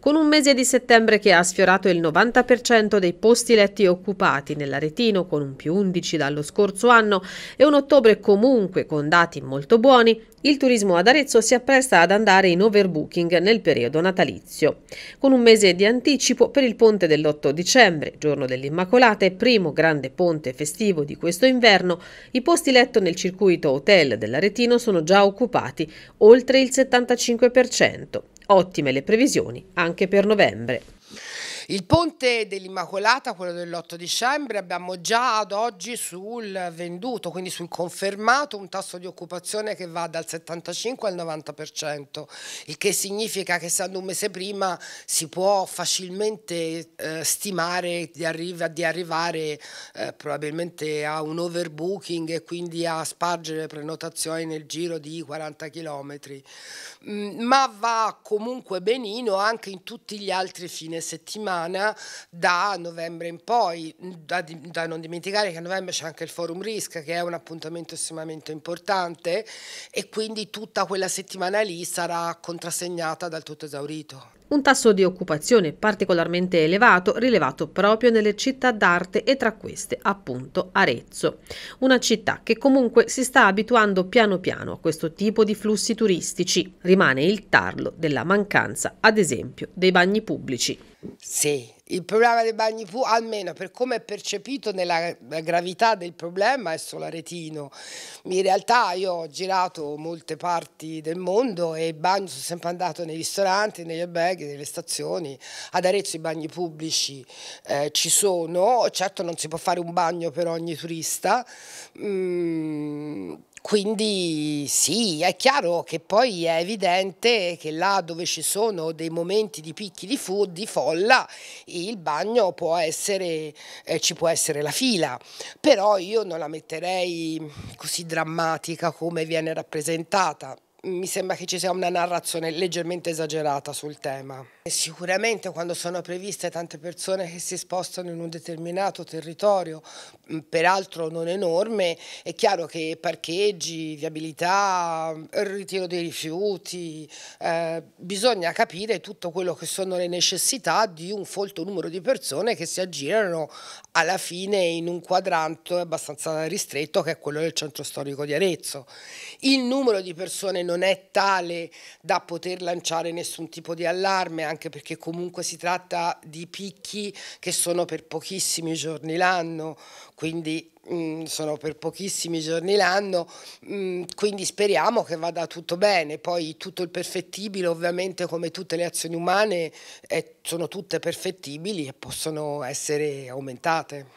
Con un mese di settembre che ha sfiorato il 90% dei posti letti occupati nell'Aretino con un più 11 dallo scorso anno e un ottobre comunque con dati molto buoni, il turismo ad Arezzo si appresta ad andare in overbooking nel periodo natalizio. Con un mese di anticipo per il ponte dell'8 dicembre, giorno dell'Immacolata e primo grande ponte festivo di questo inverno, i posti letto nel circuito hotel dell'Aretino sono già occupati oltre il 75%. Ottime le previsioni anche per novembre. Il ponte dell'Immacolata, quello dell'8 dicembre, abbiamo già ad oggi sul venduto, quindi sul confermato, un tasso di occupazione che va dal 75 al 90%, il che significa che essendo un mese prima si può facilmente eh, stimare di, arriva, di arrivare eh, probabilmente a un overbooking e quindi a spargere prenotazioni nel giro di 40 km, mm, ma va comunque benino anche in tutti gli altri fine settimana settimana da novembre in poi, da, da non dimenticare che a novembre c'è anche il Forum Risk che è un appuntamento estremamente importante e quindi tutta quella settimana lì sarà contrassegnata dal tutto esaurito un tasso di occupazione particolarmente elevato rilevato proprio nelle città d'arte e tra queste appunto Arezzo, una città che comunque si sta abituando piano piano a questo tipo di flussi turistici. Rimane il tarlo della mancanza, ad esempio, dei bagni pubblici. Sì, il problema dei bagni pubblici, almeno per come è percepito nella gravità del problema, è solo solaretino. In realtà io ho girato molte parti del mondo e il bagno sono sempre andato nei ristoranti, negli alberghi, nelle stazioni. Ad Arezzo i bagni pubblici eh, ci sono, certo non si può fare un bagno per ogni turista, mm, quindi sì, è chiaro che poi è evidente che là dove ci sono dei momenti di picchi di, fu, di folla, il bagno può essere, eh, ci può essere la fila, però io non la metterei così drammatica come viene rappresentata mi sembra che ci sia una narrazione leggermente esagerata sul tema. E sicuramente quando sono previste tante persone che si spostano in un determinato territorio, mm, peraltro non enorme, è chiaro che parcheggi, viabilità, mm, ritiro dei rifiuti, eh, bisogna capire tutto quello che sono le necessità di un folto numero di persone che si aggirano alla fine in un quadrante abbastanza ristretto che è quello del centro storico di Arezzo. Il numero di persone non è tale da poter lanciare nessun tipo di allarme, anche perché comunque si tratta di picchi che sono per pochissimi giorni l'anno, quindi mm, sono per pochissimi giorni l'anno, mm, quindi speriamo che vada tutto bene. Poi tutto il perfettibile, ovviamente come tutte le azioni umane, sono tutte perfettibili e possono essere aumentate.